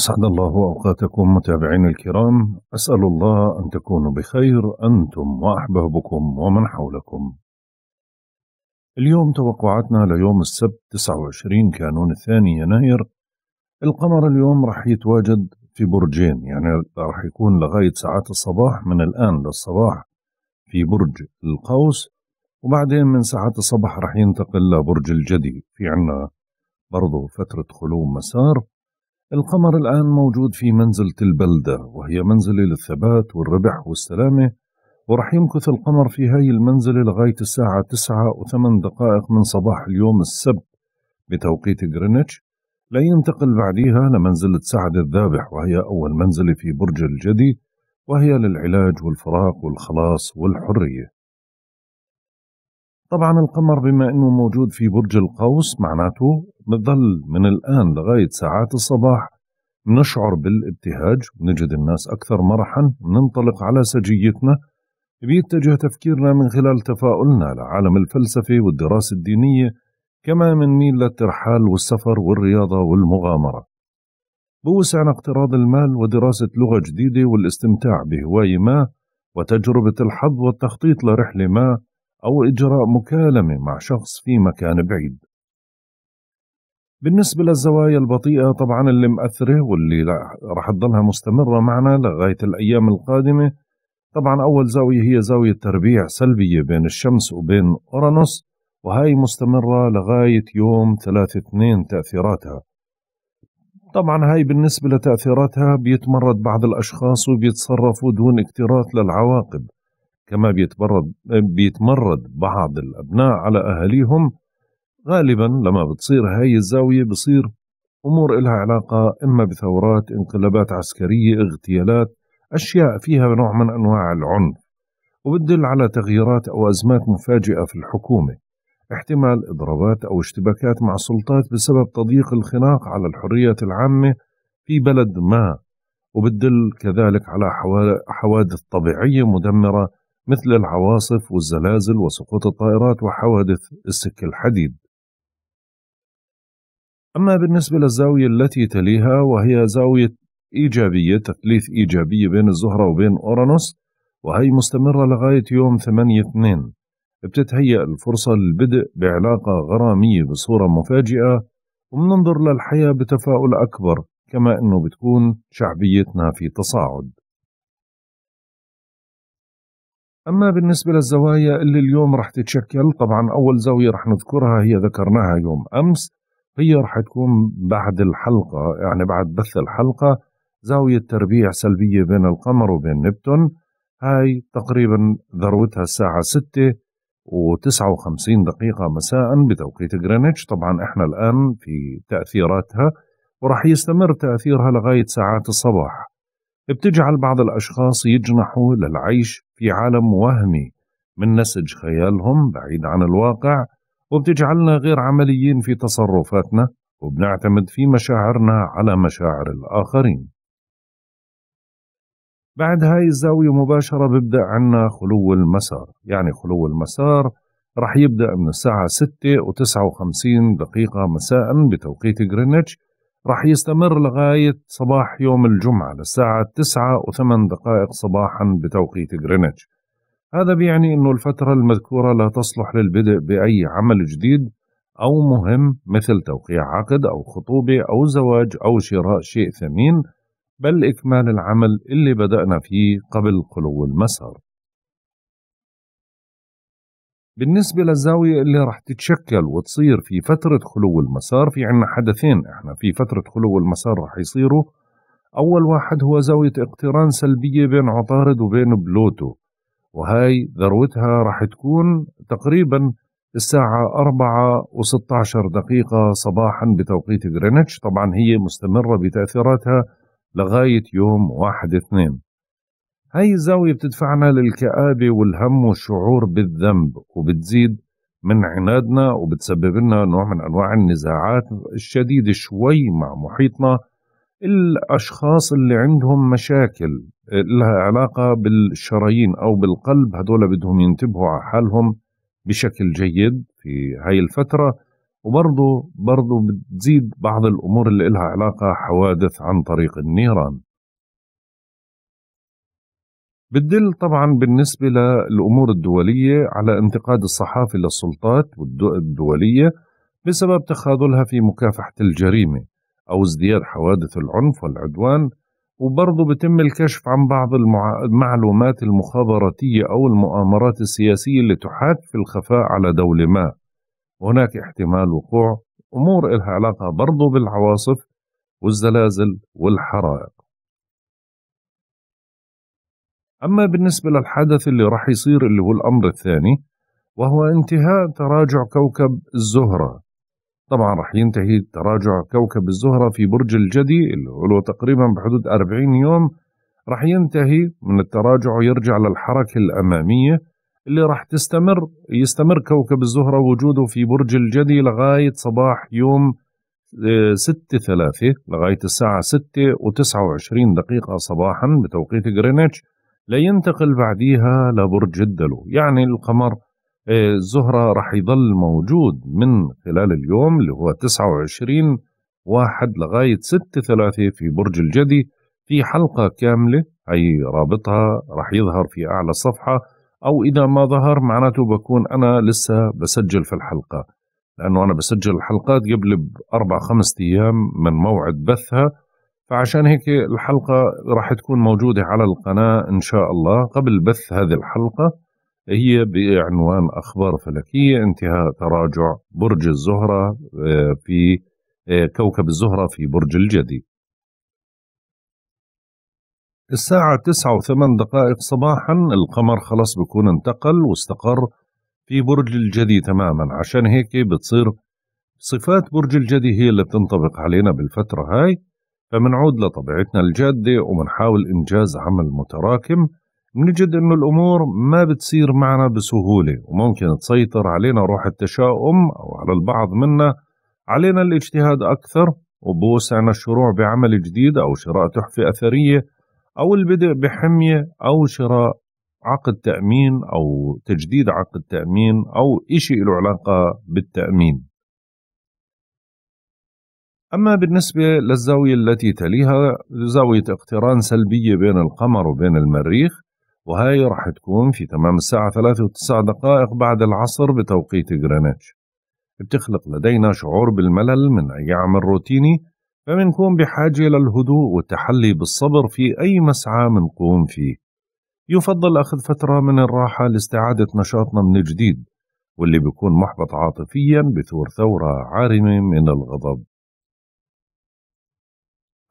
أسعد الله أوقاتكم متابعين الكرام أسأل الله أن تكونوا بخير أنتم وأحبابكم ومن حولكم اليوم توقعاتنا ليوم السبت 29 كانون الثاني يناير القمر اليوم راح يتواجد في برجين يعني راح يكون لغاية ساعات الصباح من الآن للصباح في برج القوس وبعدين من ساعات الصباح راح ينتقل لبرج الجدي في عنا برضه فترة خلو مسار القمر الآن موجود في منزلة البلدة وهي منزلة للثبات والربح والسلامة ورح يمكث القمر في هاي المنزلة لغاية الساعة تسعة وثمان دقائق من صباح اليوم السبت بتوقيت غرينتش لينتقل بعديها لمنزلة سعد الذابح وهي أول منزلة في برج الجدي وهي للعلاج والفراق والخلاص والحرية طبعا القمر بما انه موجود في برج القوس معناته بنضل من الان لغايه ساعات الصباح نشعر بالابتهاج نجد الناس اكثر مرحا ننطلق على سجيتنا بيتجه تفكيرنا من خلال تفاؤلنا لعالم الفلسفه والدراسه الدينيه كما ميل للترحال والسفر والرياضه والمغامره بوسعنا اقتراض المال ودراسه لغه جديده والاستمتاع بهوايه ما وتجربه الحظ والتخطيط لرحله ما أو إجراء مكالمة مع شخص في مكان بعيد بالنسبة للزوايا البطيئة طبعا اللي مأثرة واللي رح تضلها مستمرة معنا لغاية الأيام القادمة طبعا أول زاوية هي زاوية تربيع سلبية بين الشمس وبين أورانوس وهي مستمرة لغاية يوم 3-2 تأثيراتها طبعا هاي بالنسبة لتأثيراتها بيتمرد بعض الأشخاص وبيتصرفوا دون اكتراث للعواقب كما بيتمرد بيتمرد بعض الابناء على اهاليهم غالبا لما بتصير هاي الزاويه بصير امور إلها علاقه اما بثورات انقلابات عسكريه اغتيالات اشياء فيها نوع من انواع العنف وبتدل على تغييرات او ازمات مفاجئه في الحكومه احتمال اضرابات او اشتباكات مع السلطات بسبب تضييق الخناق على الحريات العامه في بلد ما وبتدل كذلك على حوادث طبيعيه مدمره مثل العواصف والزلازل وسقوط الطائرات وحوادث السك الحديد أما بالنسبة للزاوية التي تليها وهي زاوية إيجابية تثليث إيجابية بين الزهرة وبين أورانوس وهي مستمرة لغاية يوم 8-2 بتتهيأ الفرصة للبدء بعلاقة غرامية بصورة مفاجئة ومننظر للحياة بتفاؤل أكبر كما أنه بتكون شعبيتنا في تصاعد أما بالنسبة للزوايا اللي اليوم رح تتشكل طبعا أول زاوية رح نذكرها هي ذكرناها يوم أمس هي رح تكون بعد الحلقة يعني بعد بث الحلقة زاوية تربيع سلبية بين القمر وبين نبتون هاي تقريبا ذروتها الساعة 6 و59 دقيقة مساء بتوقيت غرينتش طبعا احنا الآن في تأثيراتها ورح يستمر تأثيرها لغاية ساعات الصباح بتجعل بعض الأشخاص يجنحوا للعيش في عالم وهمي من نسج خيالهم بعيد عن الواقع وبتجعلنا غير عمليين في تصرفاتنا وبنعتمد في مشاعرنا على مشاعر الآخرين بعد هاي الزاوية مباشرة ببدأ عنا خلو المسار يعني خلو المسار رح يبدأ من الساعة 6 و59 دقيقة مساء بتوقيت غرينتش راح يستمر لغاية صباح يوم الجمعة للساعة 9 و8 دقائق صباحا بتوقيت غرينتش هذا بيعني أنه الفترة المذكورة لا تصلح للبدء بأي عمل جديد أو مهم مثل توقيع عقد أو خطوبة أو زواج أو شراء شيء ثمين بل إكمال العمل اللي بدأنا فيه قبل خلو المسار بالنسبة للزاوية اللي راح تتشكل وتصير في فترة خلو المسار في عنا حدثين احنا في فترة خلو المسار راح يصيروا أول واحد هو زاوية اقتران سلبية بين عطارد وبين بلوتو وهاي ذروتها راح تكون تقريبا الساعة 4 و16 دقيقة صباحا بتوقيت غرينتش طبعا هي مستمرة بتأثيراتها لغاية يوم 1 2 هاي الزاوية بتدفعنا للكآبة والهم والشعور بالذنب وبتزيد من عنادنا وبتسبب لنا نوع من أنواع النزاعات الشديدة شوي مع محيطنا الأشخاص اللي عندهم مشاكل لها علاقة بالشرايين أو بالقلب هدول بدهم ينتبهوا على حالهم بشكل جيد في هاي الفترة وبرضه برضه بتزيد بعض الأمور اللي لها علاقة حوادث عن طريق النيران بتدل طبعا بالنسبة للأمور الدولية على انتقاد الصحافة للسلطات الدولية بسبب تخاذلها في مكافحة الجريمة أو ازدياد حوادث العنف والعدوان وبرضه بتم الكشف عن بعض المعلومات المخابراتية أو المؤامرات السياسية اللي تحاك في الخفاء على دولة ما وهناك احتمال وقوع أمور إلها علاقة برضه بالعواصف والزلازل والحرائق أما بالنسبة للحدث اللي راح يصير اللي هو الأمر الثاني وهو انتهاء تراجع كوكب الزهرة طبعا راح ينتهي تراجع كوكب الزهرة في برج الجدي اللي هو تقريبا بحدود 40 يوم راح ينتهي من التراجع ويرجع للحركة الأمامية اللي راح تستمر يستمر كوكب الزهرة وجوده في برج الجدي لغاية صباح يوم 6 آه، 3 لغاية الساعة ستة وتسعة وعشرين دقيقة صباحا بتوقيت غرينتش لينتقل بعديها لبرج الدلو يعني القمر آه، الزهرة راح يظل موجود من خلال اليوم اللي هو 29 واحد لغاية 6 3 في برج الجدي في حلقة كاملة أي رابطها راح يظهر في أعلى الصفحة أو إذا ما ظهر معناته بكون أنا لسه بسجل في الحلقة لأنه أنا بسجل الحلقات قبل بأربع خمس أيام من موعد بثها فعشان هيك الحلقة راح تكون موجودة على القناة إن شاء الله قبل بث هذه الحلقة هي بعنوان أخبار فلكية انتهاء تراجع برج الزهرة آه، في آه، كوكب الزهرة في برج الجدي الساعة تسعة وثمان دقائق صباحا القمر خلاص بكون انتقل واستقر في برج الجدي تماما عشان هيك بتصير صفات برج الجدي هي اللي بتنطبق علينا بالفترة هاي فمنعود لطبيعتنا الجادة ومنحاول إنجاز عمل متراكم منجد إنه الأمور ما بتصير معنا بسهولة وممكن تسيطر علينا روح التشاؤم أو على البعض منا علينا الاجتهاد أكثر وبوسعنا الشروع بعمل جديد أو شراء تحفة أثرية أو البدء بحمية أو شراء عقد تأمين أو تجديد عقد تأمين أو إشي له علاقة بالتأمين أما بالنسبة للزاوية التي تليها زاوية اقتران سلبية بين القمر وبين المريخ وهي رح تكون في تمام الساعة ثلاثة وتسع دقائق بعد العصر بتوقيت غرينتش بتخلق لدينا شعور بالملل من أي عمل روتيني فمنكون بحاجة للهدوء والتحلي بالصبر في أي مسعى منقوم فيه يفضل أخذ فترة من الراحة لاستعادة نشاطنا من جديد واللي بيكون محبط عاطفيا بثور ثورة عارمة من الغضب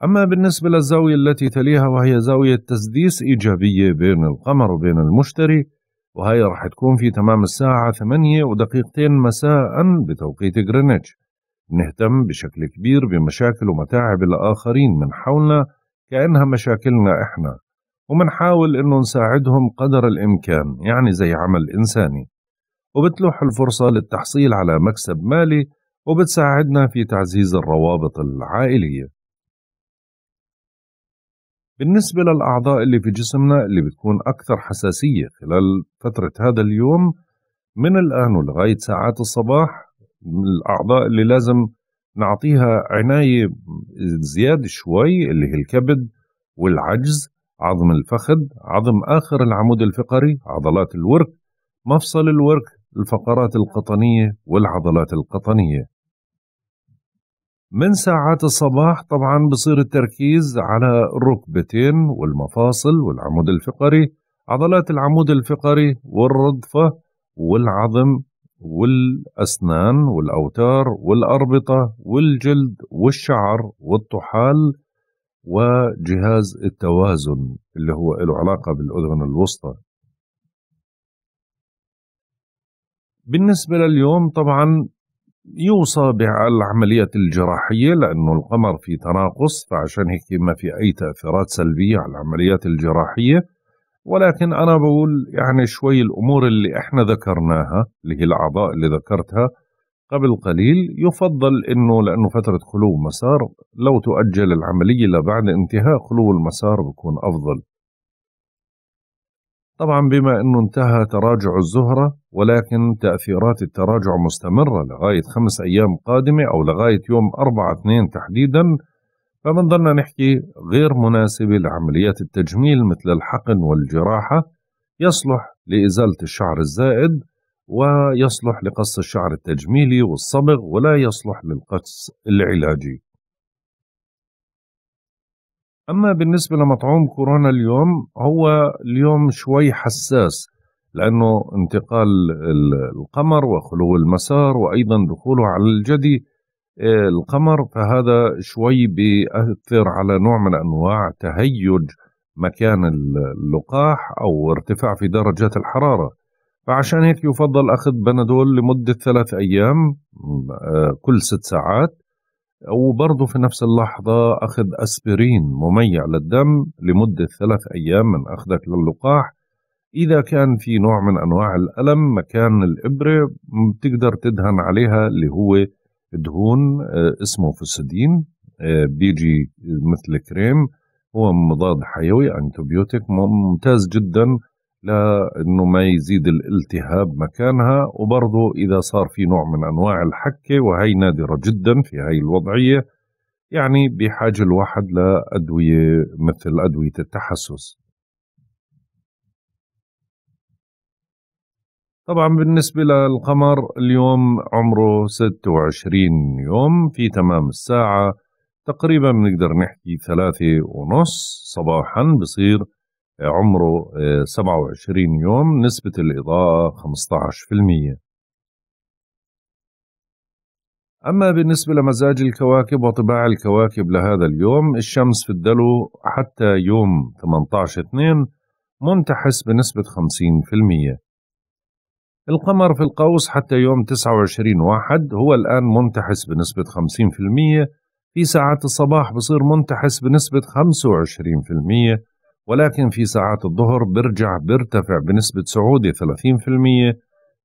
أما بالنسبة للزاوية التي تليها وهي زاوية تسديس إيجابية بين القمر وبين المشتري وهي رح تكون في تمام الساعة ثمانية ودقيقتين مساء بتوقيت غرينتش نهتم بشكل كبير بمشاكل ومتاعب الآخرين من حولنا كأنها مشاكلنا إحنا ومنحاول إنه نساعدهم قدر الإمكان يعني زي عمل إنساني وبتلوح الفرصة للتحصيل على مكسب مالي وبتساعدنا في تعزيز الروابط العائلية بالنسبة للأعضاء اللي في جسمنا اللي بتكون أكثر حساسية خلال فترة هذا اليوم من الآن ولغاية ساعات الصباح الأعضاء اللي لازم نعطيها عناية زيادة شوي اللي هي الكبد والعجز عظم الفخذ عظم آخر العمود الفقري عضلات الورك مفصل الورك الفقرات القطنية والعضلات القطنية من ساعات الصباح طبعا بصير التركيز على الركبتين والمفاصل والعمود الفقري عضلات العمود الفقري والرضفة والعظم والأسنان والأوتار والأربطة والجلد والشعر والطحال وجهاز التوازن اللي هو له علاقة بالأذن الوسطى بالنسبة لليوم طبعا يوصى بالعمليات الجراحية لأنه القمر في تناقص فعشان هيك ما في أي تأثيرات سلبية على العمليات الجراحية ولكن أنا بقول يعني شوي الأمور اللي إحنا ذكرناها اللي هي الأعضاء اللي ذكرتها قبل قليل يفضل أنه لأنه فترة خلو مسار لو تؤجل العملية لبعد انتهاء خلو المسار بكون أفضل طبعا بما أنه انتهى تراجع الزهرة ولكن تأثيرات التراجع مستمرة لغاية خمس أيام قادمة أو لغاية يوم 4-2 تحديدا فمن ضلنا نحكي غير مناسبة لعمليات التجميل مثل الحقن والجراحة يصلح لإزالة الشعر الزائد ويصلح لقص الشعر التجميلي والصبغ ولا يصلح للقص العلاجي أما بالنسبة لمطعوم كورونا اليوم هو اليوم شوي حساس لأنه انتقال القمر وخلو المسار وأيضا دخوله على الجدي آه، القمر فهذا شوي بيأثر على نوع من أنواع تهيج مكان اللقاح أو ارتفاع في درجات الحرارة فعشان هيك يفضل أخذ بنادول لمدة ثلاث أيام آه، كل ست ساعات وبرضه في نفس اللحظة أخذ أسبرين مميع للدم لمدة ثلاث أيام من أخذك للقاح إذا كان في نوع من أنواع الألم مكان الإبرة بتقدر تدهن عليها اللي هو دهون آه، اسمه فسدين آه، بيجي مثل كريم هو مضاد حيوي انتوبيوتيك ممتاز جدا لا انه ما يزيد الالتهاب مكانها وبرضه اذا صار في نوع من انواع الحكه وهي نادره جدا في هاي الوضعيه يعني بحاجه الواحد لادويه مثل ادويه التحسس طبعا بالنسبة للقمر اليوم عمره 26 يوم في تمام الساعة تقريبا بنقدر نحكي ثلاثة ونص صباحا بصير عمره 27 آه، يوم نسبة الإضاءة 15% أما بالنسبة لمزاج الكواكب وطباع الكواكب لهذا اليوم الشمس في الدلو حتى يوم 18/2 منتحس بنسبة 50% القمر في القوس حتى يوم 29 واحد هو الآن منتحس بنسبة 50% في ساعات الصباح بصير منتحس بنسبة 25% ولكن في ساعات الظهر برجع برتفع بنسبة سعودي 30%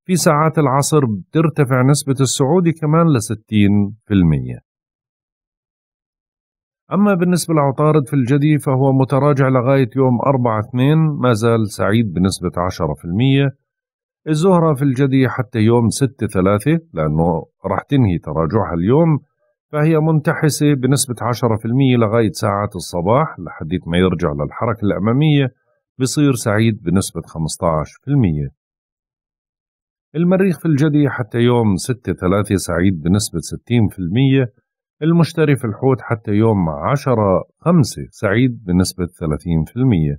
في ساعات العصر بترتفع نسبة السعودي كمان ل 60% أما بالنسبة لعطارد في الجدي فهو متراجع لغاية يوم 4/2 ما زال سعيد بنسبة 10% الزهرة في الجدي حتى يوم 6/3 لأنه راح تنهي تراجعها اليوم فهي منتحسة بنسبة 10% لغاية ساعات الصباح لحديت ما يرجع للحركة الأمامية بصير سعيد بنسبة 15% المريخ في الجدي حتى يوم 6-3 سعيد بنسبة 60% المشتري في الحوت حتى يوم 10-5 سعيد بنسبة 30%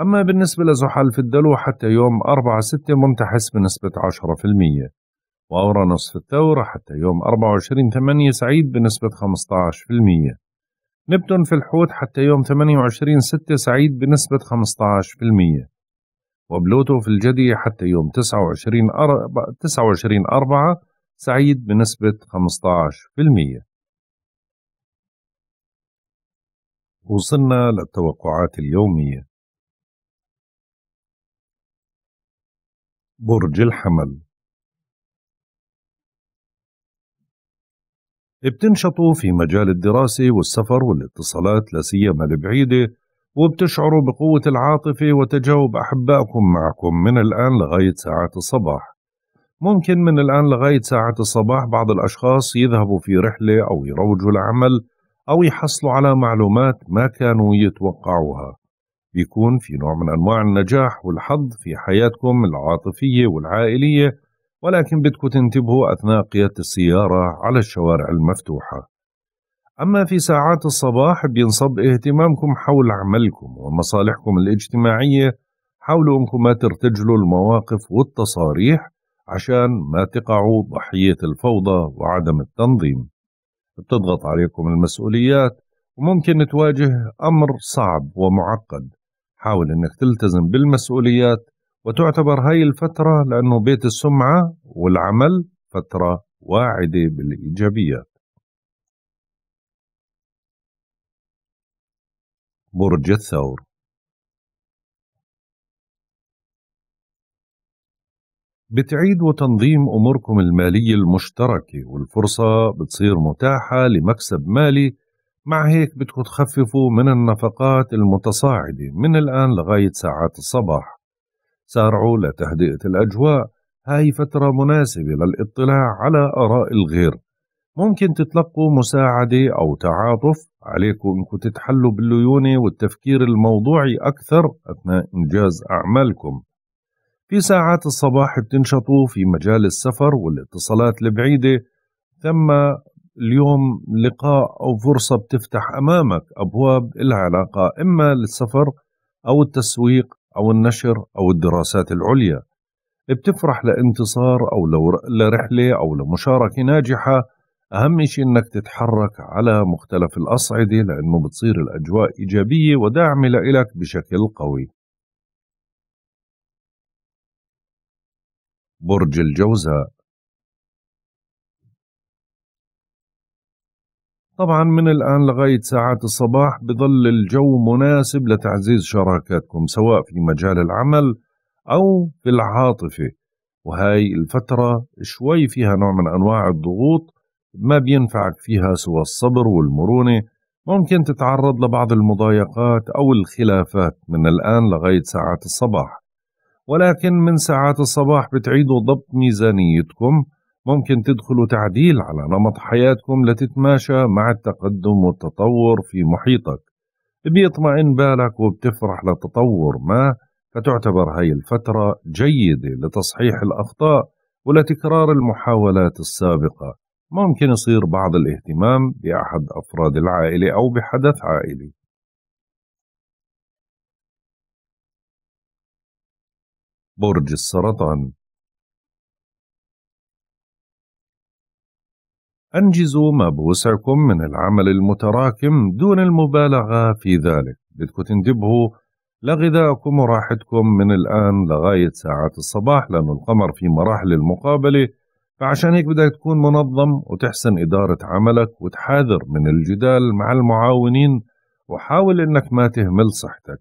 أما بالنسبة لزحل في الدلو حتى يوم 4-6 منتحس بنسبة وأورانوس نصف الثورة حتى يوم 24 8 سعيد بنسبة 15% نبتون في الحوت حتى يوم 28 6 سعيد بنسبة 15% وبلوتو في الجدي حتى يوم 29 أربعة 29 4 سعيد بنسبة 15% وصلنا للتوقعات اليومية برج الحمل بتنشطوا في مجال الدراسة والسفر والاتصالات لا سيما البعيدة وبتشعروا بقوة العاطفة وتجاوب أحبائكم معكم من الآن لغاية ساعات الصباح ممكن من الآن لغاية ساعات الصباح بعض الأشخاص يذهبوا في رحلة أو يروجوا لعمل أو يحصلوا على معلومات ما كانوا يتوقعوها بيكون في نوع من أنواع النجاح والحظ في حياتكم العاطفية والعائلية ولكن بدكم تنتبهوا أثناء قيادة السيارة على الشوارع المفتوحة أما في ساعات الصباح بينصب اهتمامكم حول عملكم ومصالحكم الاجتماعية حاولوا أنكم ما ترتجلوا المواقف والتصاريح عشان ما تقعوا ضحية الفوضى وعدم التنظيم بتضغط عليكم المسؤوليات وممكن تواجه أمر صعب ومعقد حاول أنك تلتزم بالمسؤوليات وتعتبر هاي الفترة لأنه بيت السمعة والعمل فترة واعدة بالإيجابيات برج الثور بتعيد وتنظيم أموركم المالية المشتركة والفرصة بتصير متاحة لمكسب مالي مع هيك بدكم تخففوا من النفقات المتصاعدة من الآن لغاية ساعات الصباح سارعوا لتهدئة الأجواء هاي فترة مناسبة للاطلاع على آراء الغير ممكن تتلقوا مساعدة أو تعاطف عليكم أنكم تتحلوا بالليونة والتفكير الموضوعي أكثر أثناء إنجاز أعمالكم في ساعات الصباح بتنشطوا في مجال السفر والاتصالات البعيدة ثم اليوم لقاء أو فرصة بتفتح أمامك أبواب العلاقة علاقة إما للسفر أو التسويق أو النشر أو الدراسات العليا بتفرح لانتصار أو لرحلة أو لمشاركة ناجحة أهم شيء إنك تتحرك على مختلف الأصعدة لأنه بتصير الأجواء إيجابية وداعمة لإلك بشكل قوي برج الجوزاء طبعا من الآن لغاية ساعات الصباح بظل الجو مناسب لتعزيز شراكاتكم سواء في مجال العمل أو في العاطفة وهاي الفترة شوي فيها نوع من أنواع الضغوط ما بينفعك فيها سوى الصبر والمرونة ممكن تتعرض لبعض المضايقات أو الخلافات من الآن لغاية ساعات الصباح ولكن من ساعات الصباح بتعيدوا ضبط ميزانيتكم ممكن تدخلوا تعديل على نمط حياتكم لتتماشى مع التقدم والتطور في محيطك بيطمئن بالك وبتفرح لتطور ما فتعتبر هاي الفترة جيدة لتصحيح الأخطاء ولتكرار المحاولات السابقة ممكن يصير بعض الاهتمام بأحد أفراد العائلة أو بحدث عائلي برج السرطان أنجزوا ما بوسعكم من العمل المتراكم دون المبالغة في ذلك بدكم تنتبهوا لغذائكم وراحتكم من الآن لغاية ساعات الصباح لأن القمر في مراحل المقابلة فعشان هيك بدك تكون منظم وتحسن إدارة عملك وتحاذر من الجدال مع المعاونين وحاول إنك ما تهمل صحتك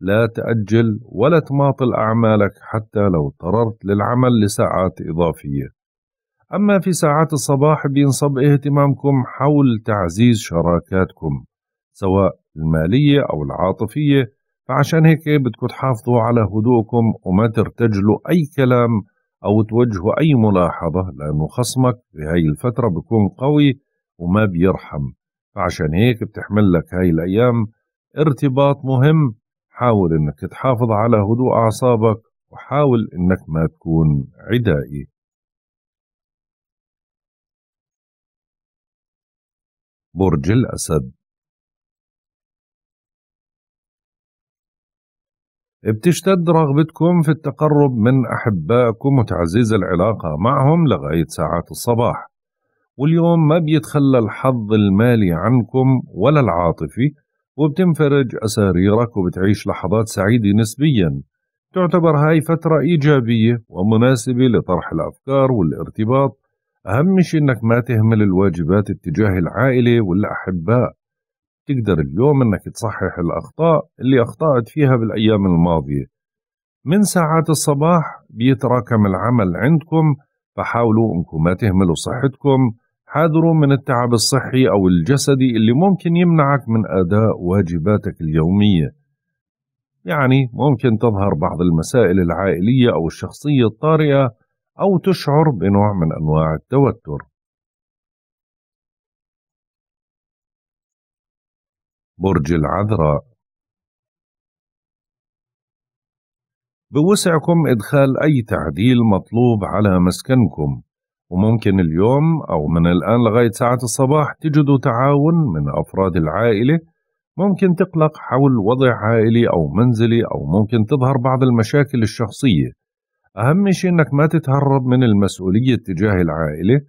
لا تأجل ولا تماطل أعمالك حتى لو اضطررت للعمل لساعات إضافية أما في ساعات الصباح بينصب اهتمامكم حول تعزيز شراكاتكم سواء المالية أو العاطفية فعشان هيك بدكم تحافظوا على هدوءكم وما ترتجلوا أي كلام أو توجهوا أي ملاحظة لأنه خصمك بهاي الفترة بيكون قوي وما بيرحم فعشان هيك بتحمل لك هاي الأيام ارتباط مهم حاول انك تحافظ على هدوء اعصابك وحاول انك ما تكون عدائي برج الأسد بتشتد رغبتكم في التقرب من أحبائكم وتعزيز العلاقة معهم لغاية ساعات الصباح واليوم ما بيتخلى الحظ المالي عنكم ولا العاطفي وبتنفرج أساريرك وبتعيش لحظات سعيدة نسبيا تعتبر هاي فترة إيجابية ومناسبة لطرح الأفكار والارتباط أهم شيء إنك ما تهمل الواجبات اتجاه العائلة والأحباء تقدر اليوم إنك تصحح الأخطاء اللي أخطأت فيها بالأيام الماضية من ساعات الصباح بيتراكم العمل عندكم فحاولوا إنكم ما تهملوا صحتكم حاذروا من التعب الصحي أو الجسدي اللي ممكن يمنعك من أداء واجباتك اليومية يعني ممكن تظهر بعض المسائل العائلية أو الشخصية الطارئة أو تشعر بنوع من أنواع التوتر برج العذراء بوسعكم إدخال أي تعديل مطلوب على مسكنكم وممكن اليوم أو من الآن لغاية ساعة الصباح تجدوا تعاون من أفراد العائلة ممكن تقلق حول وضع عائلي أو منزلي أو ممكن تظهر بعض المشاكل الشخصية أهم شيء إنك ما تتهرب من المسؤولية تجاه العائلة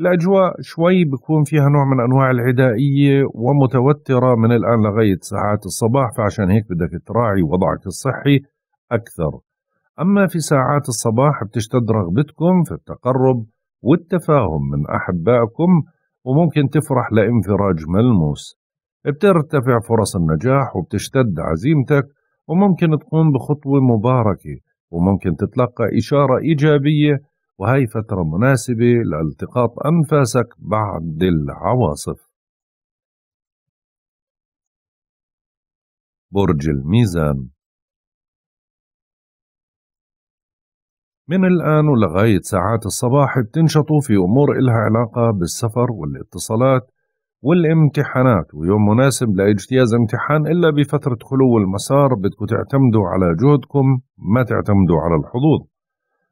الأجواء شوي بكون فيها نوع من أنواع العدائية ومتوترة من الآن لغاية ساعات الصباح فعشان هيك بدك تراعي وضعك الصحي أكثر أما في ساعات الصباح بتشتد رغبتكم في التقرب والتفاهم من أحبائكم وممكن تفرح لانفراج ملموس بترتفع فرص النجاح وبتشتد عزيمتك وممكن تقوم بخطوة مباركة وممكن تتلقى إشارة إيجابية وهي فترة مناسبة لالتقاط أنفاسك بعد العواصف برج الميزان من الآن ولغاية ساعات الصباح بتنشطوا في أمور إلها علاقة بالسفر والاتصالات والامتحانات ويوم مناسب لاجتياز امتحان إلا بفترة خلو المسار بدكم تعتمدوا على جهدكم ما تعتمدوا على الحظوظ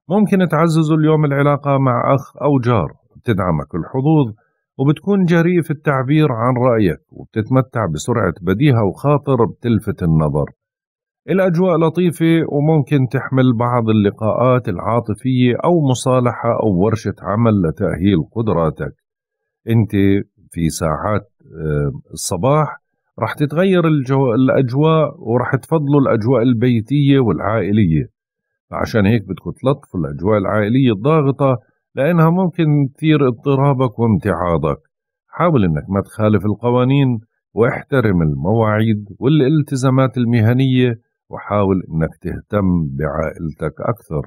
ممكن تعززوا اليوم العلاقة مع أخ أو جار بتدعمك الحظوظ وبتكون جريء في التعبير عن رأيك وبتتمتع بسرعة بديهة وخاطر بتلفت النظر الأجواء لطيفة وممكن تحمل بعض اللقاءات العاطفية أو مصالحة أو ورشة عمل لتأهيل قدراتك أنت في ساعات الصباح راح تتغير الجو... الاجواء وراح تفضلوا الاجواء البيتيه والعائليه عشان هيك بدكم تلطفوا الاجواء العائليه الضاغطه لانها ممكن تثير اضطرابك وامتعاضك حاول انك ما تخالف القوانين واحترم المواعيد والالتزامات المهنيه وحاول انك تهتم بعائلتك اكثر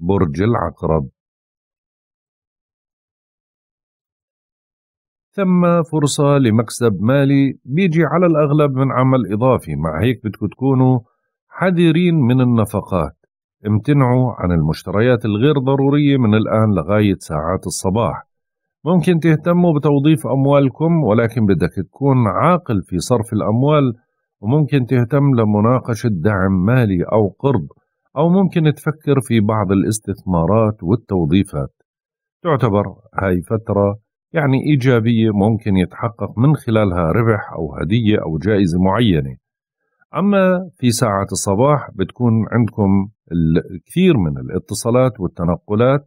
برج العقرب ثم فرصة لمكسب مالي بيجي على الأغلب من عمل إضافي مع هيك بدكم تكونوا حذرين من النفقات امتنعوا عن المشتريات الغير ضرورية من الآن لغاية ساعات الصباح ممكن تهتموا بتوظيف أموالكم ولكن بدك تكون عاقل في صرف الأموال وممكن تهتم لمناقشة دعم مالي أو قرض أو ممكن تفكر في بعض الاستثمارات والتوظيفات تعتبر هاي فترة يعني إيجابية ممكن يتحقق من خلالها ربح أو هدية أو جائزة معينة أما في ساعة الصباح بتكون عندكم الكثير من الاتصالات والتنقلات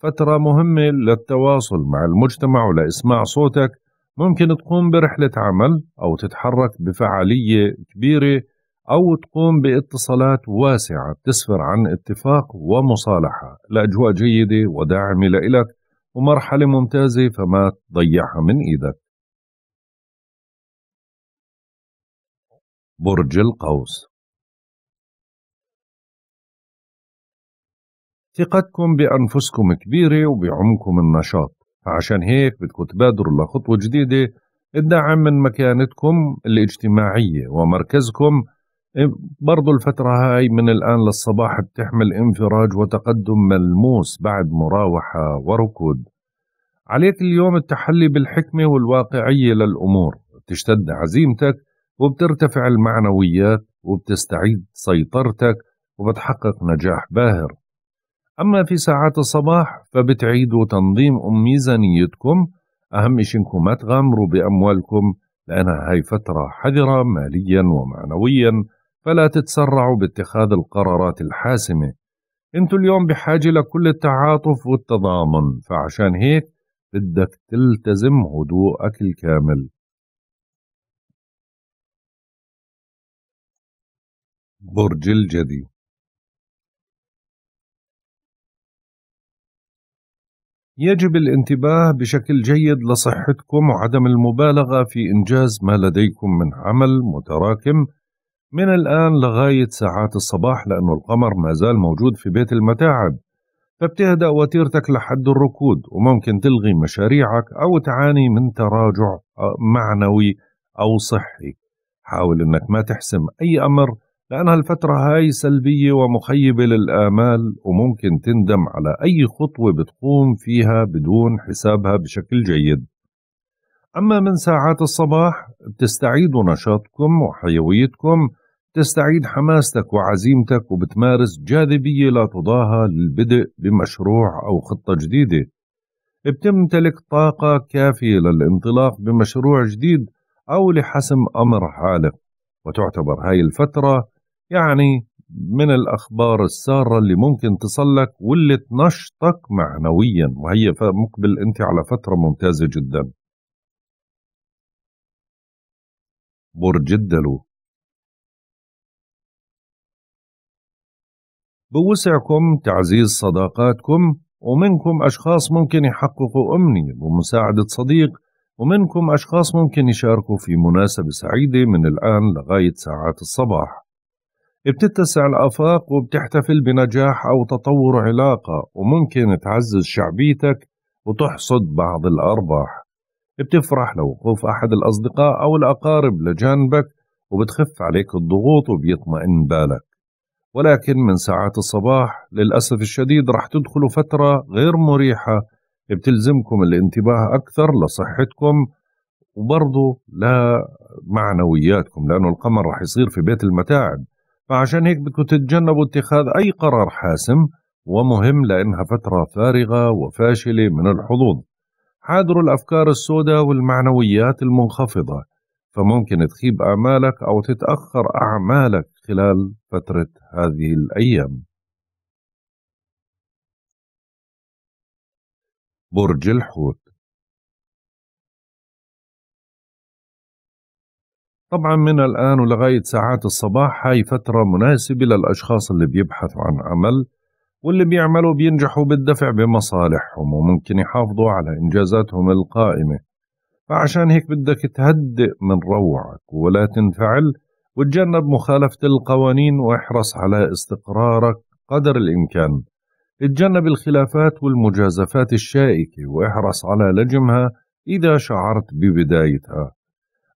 فترة مهمة للتواصل مع المجتمع ولإسماع صوتك ممكن تقوم برحلة عمل أو تتحرك بفعالية كبيرة أو تقوم باتصالات واسعة بتسفر عن اتفاق ومصالحة لأجواء جيدة وداعمة لإلك ومرحلة ممتازة فما تضيعها من إيدك برج القوس ثقتكم بأنفسكم كبيرة وبعمكم النشاط فعشان هيك بدكم تبادروا لخطوة جديدة الدعم من مكانتكم الاجتماعية ومركزكم إيه، برضو الفترة هاي من الآن للصباح بتحمل انفراج وتقدم ملموس بعد مراوحة وركود عليك اليوم التحلي بالحكمة والواقعية للأمور بتشتد عزيمتك وبترتفع المعنويات وبتستعيد سيطرتك وبتحقق نجاح باهر أما في ساعات الصباح فبتعيدوا تنظيم ميزانيتكم أهم شيء إنكم ما تغامروا بأموالكم لأنها هاي فترة حذرة ماليا ومعنويا فلا تتسرعوا باتخاذ القرارات الحاسمة انتوا اليوم بحاجة لكل التعاطف والتضامن فعشان هيك بدك تلتزم هدوءك الكامل برج الجدي يجب الانتباه بشكل جيد لصحتكم وعدم المبالغة في إنجاز ما لديكم من عمل متراكم من الآن لغاية ساعات الصباح لأن القمر ما زال موجود في بيت المتاعب فبتهدأ وتيرتك لحد الركود وممكن تلغي مشاريعك أو تعاني من تراجع معنوي أو صحي حاول أنك ما تحسم أي أمر لأن هالفترة هاي سلبية ومخيبة للآمال وممكن تندم على أي خطوة بتقوم فيها بدون حسابها بشكل جيد أما من ساعات الصباح بتستعيدوا نشاطكم وحيويتكم تستعيد حماستك وعزيمتك وبتمارس جاذبية لا تضاهى للبدء بمشروع أو خطة جديدة بتمتلك طاقة كافية للانطلاق بمشروع جديد أو لحسم أمر حالك وتعتبر هاي الفترة يعني من الأخبار السارة اللي ممكن تصلك واللي تنشطك معنويا وهي مقبل أنت على فترة ممتازة جدا برج الدلو بوسعكم تعزيز صداقاتكم ومنكم أشخاص ممكن يحققوا أمنية بمساعدة صديق ومنكم أشخاص ممكن يشاركوا في مناسبة سعيدة من الآن لغاية ساعات الصباح بتتسع الآفاق وبتحتفل بنجاح أو تطور علاقة وممكن تعزز شعبيتك وتحصد بعض الأرباح بتفرح لوقوف أحد الأصدقاء أو الأقارب لجانبك وبتخف عليك الضغوط وبيطمئن بالك ولكن من ساعات الصباح للأسف الشديد راح تدخلوا فترة غير مريحة بتلزمكم الانتباه أكثر لصحتكم وبرضه لمعنوياتكم لأنه القمر راح يصير في بيت المتاعب فعشان هيك بدكم تتجنبوا اتخاذ أي قرار حاسم ومهم لأنها فترة فارغة وفاشلة من الحظوظ حاذروا الأفكار السوداء والمعنويات المنخفضة فممكن تخيب آمالك أو تتأخر أعمالك خلال فترة هذه الأيام برج الحوت طبعا من الآن ولغاية ساعات الصباح هاي فترة مناسبة للأشخاص اللي بيبحثوا عن عمل واللي بيعملوا بينجحوا بالدفع بمصالحهم وممكن يحافظوا على إنجازاتهم القائمة فعشان هيك بدك تهدئ من روعك ولا تنفعل وتجنب مخالفة القوانين واحرص على استقرارك قدر الإمكان اتجنب الخلافات والمجازفات الشائكة واحرص على لجمها إذا شعرت ببدايتها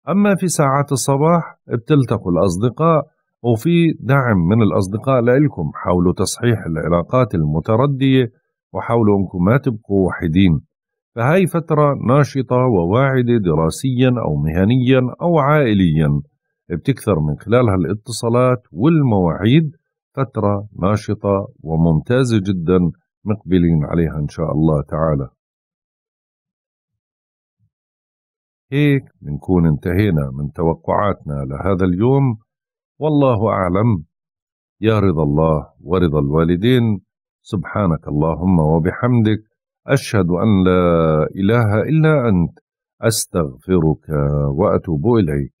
أما في ساعات الصباح بتلتقوا الأصدقاء وفي دعم من الأصدقاء لإلكم حاولوا تصحيح العلاقات المتردية وحاولوا أنكم ما تبقوا وحيدين فهاي فترة ناشطة وواعدة دراسيا أو مهنيا أو عائليا بتكثر من خلالها الاتصالات والمواعيد فترة ناشطة وممتازة جدا مقبلين عليها إن شاء الله تعالى هيك بنكون انتهينا من توقعاتنا لهذا اليوم والله أعلم يا رضا الله ورضا الوالدين سبحانك اللهم وبحمدك أشهد أن لا إله إلا أنت أستغفرك وأتوب إليك